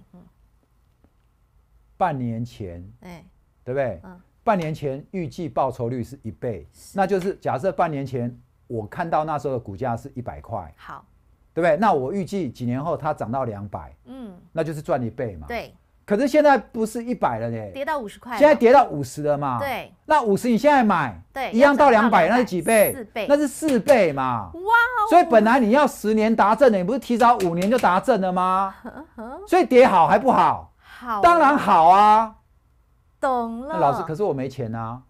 半年前，哎，对不对？嗯。半年前预计报酬率是一倍，那就是假设半年前我看到那时候的股价是一百块，好，对不对？那我预计几年后它涨到两百，嗯，那就是赚一倍嘛。对。可是现在不是一百了呢，跌到五十块，现在跌到五十了嘛。对。那五十，你现在买，对，一样到两百，那是几倍？四倍。那是四倍嘛。哇。所以本来你要十年达阵的，你不是提早五年就达阵了吗？所以叠好还不好？好，当然好啊。懂了。那老师，可是我没钱啊。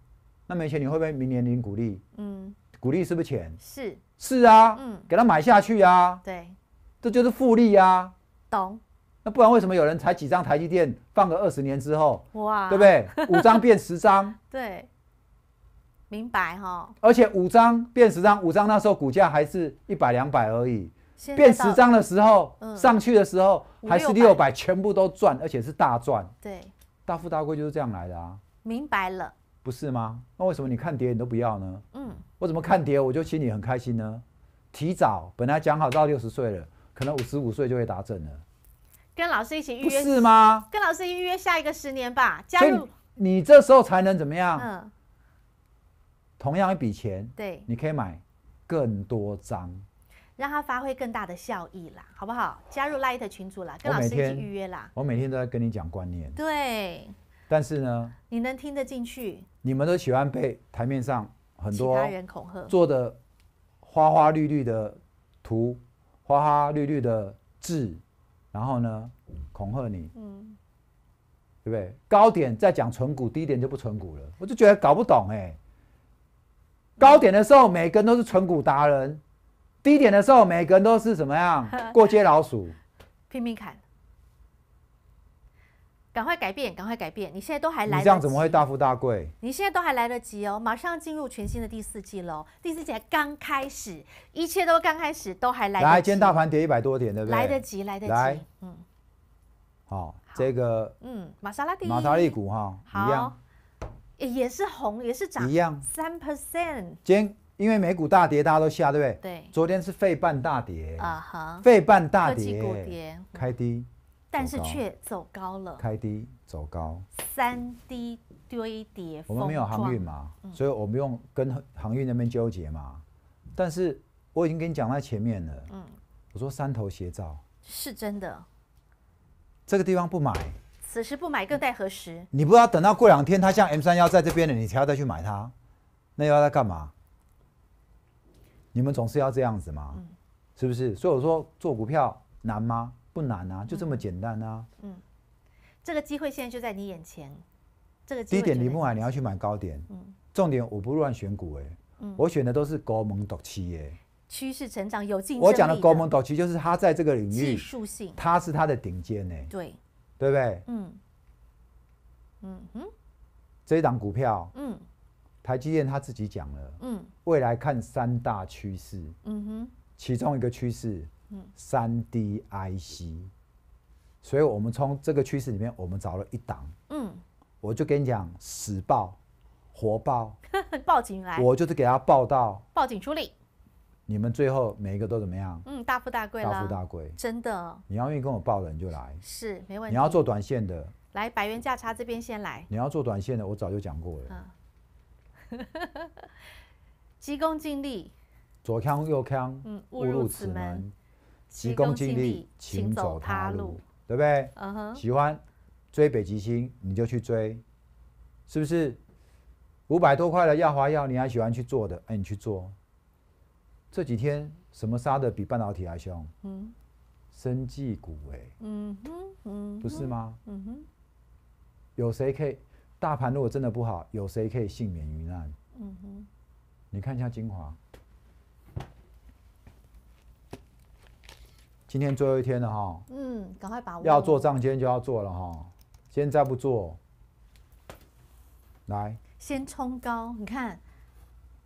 那没钱你会不会明年领鼓励？嗯，鼓励是不是钱？是。是啊。嗯。给他买下去啊。对。这就是复利啊。懂。那不然为什么有人才几张台积电放个二十年之后？哇。对不对？五张变十张。*laughs* 对。明白哈，而且五张变十张，五张那时候股价还是一百两百而已，变十张的时候，上去的时候还是六百，全部都赚，而且是大赚。对，大富大贵就是这样来的啊。明白了，不是吗？那为什么你看跌，你都不要呢？嗯，我怎么看跌，我就心里很开心呢。提早本来讲好到六十岁了，可能五十五岁就会打整了。跟老师一起预约是吗？跟老师预约下一个十年吧，加入你这时候才能怎么样？嗯。同样一笔钱，对，你可以买更多张，让它发挥更大的效益啦，好不好？加入 Light 群组啦，跟老师一起预约啦。我每天都在跟你讲观念，对。但是呢，你能听得进去？你们都喜欢被台面上很多其他人恐吓做的花花绿绿的图，花花绿绿的字，然后呢恐吓你，嗯，对不对？高点在讲纯股，低点就不纯股了，我就觉得搞不懂哎。高点的时候，每个人都是纯股达人；低点的时候，每个人都是什么样？*laughs* 过街老鼠，拼命砍，赶快改变，赶快改变！你现在都还来，这样怎么会大富大贵？你现在都还来得及哦，马上进入全新的第四季喽！第四季刚开始，一切都刚开始，都还来得来。今天大盘跌一百多点，对不对？来得及，来得及。来，嗯，好，这个，嗯，玛莎拉蒂，玛莎拉蒂股哈，好。也是红，也是涨，一样三 percent。今天因为美股大跌，大家都吓，对不对？对。昨天是费半大跌，啊哈，费半大跌，科跌，开低，但是却走高了，开低走高，三低堆叠。我们没有航运嘛，所以我们不用跟航运那边纠结嘛。但是我已经跟你讲在前面了，嗯，我说三头斜照是真的，这个地方不买。此时不买更待何时？你不要等到过两天他像 M 三幺在这边了，你才要再去买它，那要它干嘛？你们总是要这样子吗？是不是？所以我说做股票难吗？不难啊，就这么简单啊。嗯，这个机会现在就在你眼前。这个低点你不买，你要去买高点。嗯。重点我不乱选股哎，嗯，我选的都是高门独企哎。趋势成长有进。我讲的高门独企就是他在这个领域技术性，他是他的顶尖哎。对。对不对？嗯，嗯哼，这一档股票，嗯，台积电他自己讲了，嗯，未来看三大趋势，嗯哼，其中一个趋势，嗯，三 DIC，所以我们从这个趋势里面，我们找了一档，嗯，我就跟你讲，死报，活报，*laughs* 报警来，我就是给他报到，报警处理。你们最后每一个都怎么样？嗯，大富大贵了。大富大贵，真的。你要愿意跟我抱的，你就来。是，没问题。你要做短线的，来百元价差这边先来。你要做短线的，我早就讲过了。嗯，*laughs* 急功近利，左康右康，误入此门。急功近利，请走他路，对不对？嗯哼。喜欢追北极星，你就去追，是不是？五百多块的耀华药，你还喜欢去做的，哎，你去做。这几天什么杀的比半导体还凶？嗯，生技股哎，嗯哼，嗯，不是吗？嗯哼，有谁可以？大盘如果真的不好，有谁可以幸免于难？嗯哼，你看一下精华。今天最后一天了哈。嗯，赶快把握。要做账，今天就要做了哈。今天再不做，来。先冲高，你看。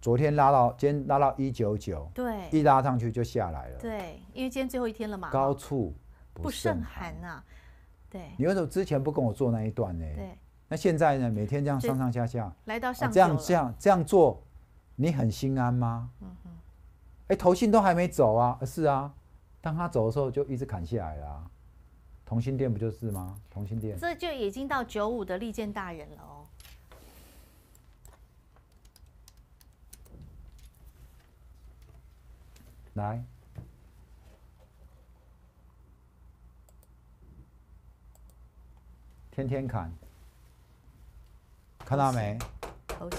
昨天拉到，今天拉到一九九，对，一拉上去就下来了。对，因为今天最后一天了嘛。高处不胜寒呐，对。你为什么之前不跟我做那一段呢？对。那现在呢？每天这样上上下下，来到上这样这样这样做，你很心安吗？嗯嗯。哎，头信都还没走啊？是啊，当他走的时候就一直砍下来了。同心店不就是吗？同心店。这就已经到九五的利剑大人了哦。来，天天砍，看到没？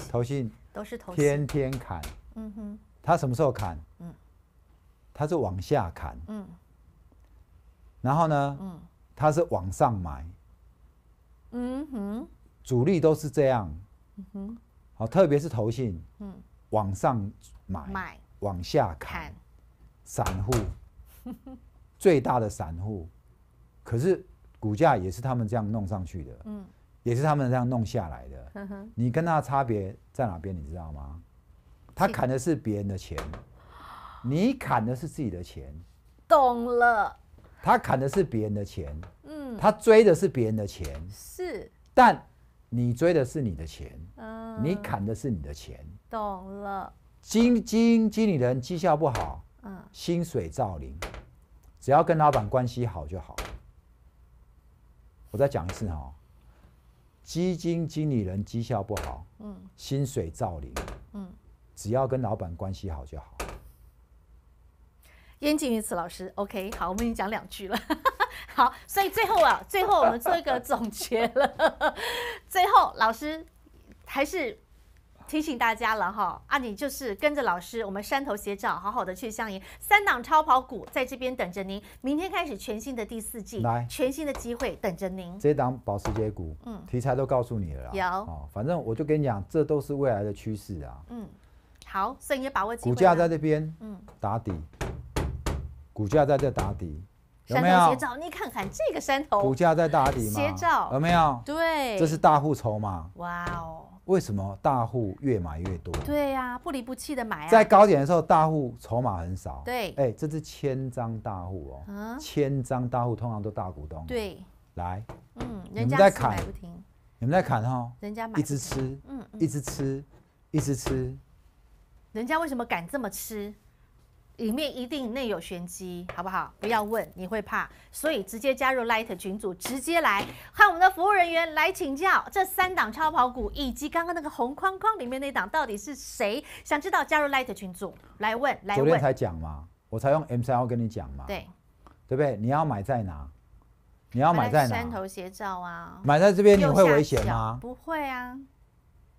头信都是头信，天天砍。嗯哼，他什么时候砍？嗯，他是往下砍。嗯，然后呢？嗯，他是往上买。嗯哼，主力都是这样。嗯哼，好，特别是头信。嗯，往上买，买往下砍。散户 *laughs* 最大的散户，可是股价也是他们这样弄上去的，嗯，也是他们这样弄下来的。你跟他差别在哪边？你知道吗？他砍的是别人的钱，你砍的是自己的钱。懂了。他砍的是别人的钱，嗯，他追的是别人的钱，是，但你追的是你的钱，嗯，你砍的是你的钱。懂了。经经经理人绩效不好。薪水造林，只要跟老板关系好就好。我再讲一次哈，基金经理人绩效不好，嗯，薪水造林，嗯，只要跟老板关系好就好。燕金于此老师，OK，好，我们已经讲两句了，*laughs* 好，所以最后啊，最后我们做一个总结了，*laughs* 最后老师还是。提醒大家了哈啊！你就是跟着老师，我们山头斜照，好好的去相迎。三档超跑股在这边等着您，明天开始全新的第四季，来全新的机会等着您。这档保时捷股，嗯，题材都告诉你了，有哦，反正我就跟你讲，这都是未来的趋势啊。嗯，好，所以你也把握机会。股价在这边，嗯，打底，股价在这打底，有没有？斜照，你看看这个山头，股价在打底吗？斜照，有没有？对，这是大户筹嘛。哇哦。为什么大户越买越多？对呀，不离不弃的买啊！在高点的时候，大户筹码很少。对，哎，这支千张大户哦，千张大户通常都大股东。对，来，嗯，人家在砍你们在砍哈，人家一直吃，嗯，一直吃，一直吃，人家为什么敢这么吃？里面一定内有玄机，好不好？不要问，你会怕，所以直接加入 Light 群组，直接来，和我们的服务人员来请教这三档超跑股，以及刚刚那个红框框里面那档到底是谁？想知道加入 Light 群组来问，来问。昨天才讲嘛，我才用 M 三幺跟你讲嘛。对，对不对？你要买在哪？你要买在哪？山头斜照啊。买在这边你会危险吗？不会啊。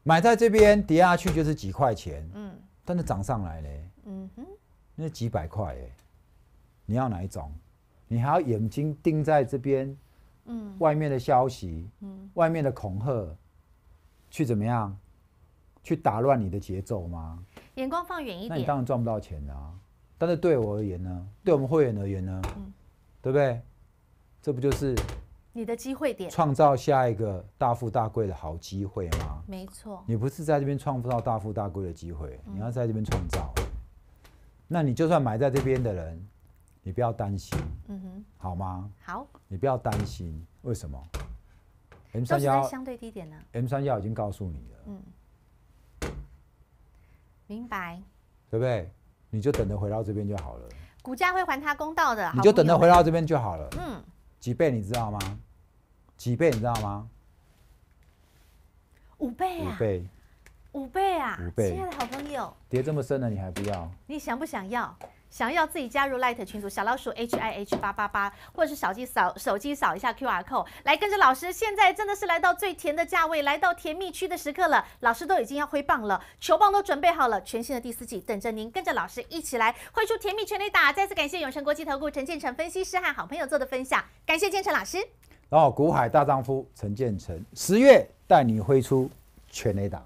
买在这边跌下去就是几块钱，嗯，但是涨上来嘞，嗯哼。那几百块哎，你要哪一种？你还要眼睛盯在这边，嗯，外面的消息，嗯，外面的恐吓，去怎么样？去打乱你的节奏吗？眼光放远一点，你当然赚不到钱的啊。但是对我而言呢，对我们会员而言呢，嗯，对不对？这不就是你的机会点，创造下一个大富大贵的好机会吗？没错。你不是在这边创造大富大贵的机会，你要在这边创造。那你就算埋在这边的人，你不要担心，嗯哼，好吗？好，你不要担心，为什么？M 三幺相对低点了，M 三幺已经告诉你了，嗯，明白，对不对？你就等着回到这边就好了。股价会还他公道的，你就等着回到这边就好了。嗯，几倍你知道吗？几倍你知道吗？五倍，五倍。五倍啊，亲爱的好朋友，跌这么深了你还不要？你想不想要？想要自己加入 Light 群组，小老鼠 H I H 八八八，或者是手机扫手机扫一下 QR code，来跟着老师，现在真的是来到最甜的价位，来到甜蜜区的时刻了。老师都已经要挥棒了，球棒都准备好了，全新的第四季等着您跟着老师一起来挥出甜蜜全垒打。再次感谢永诚国际投顾陈建成分析师和好朋友做的分享，感谢建成老师。然后股海大丈夫陈建成，十月带你挥出全垒打。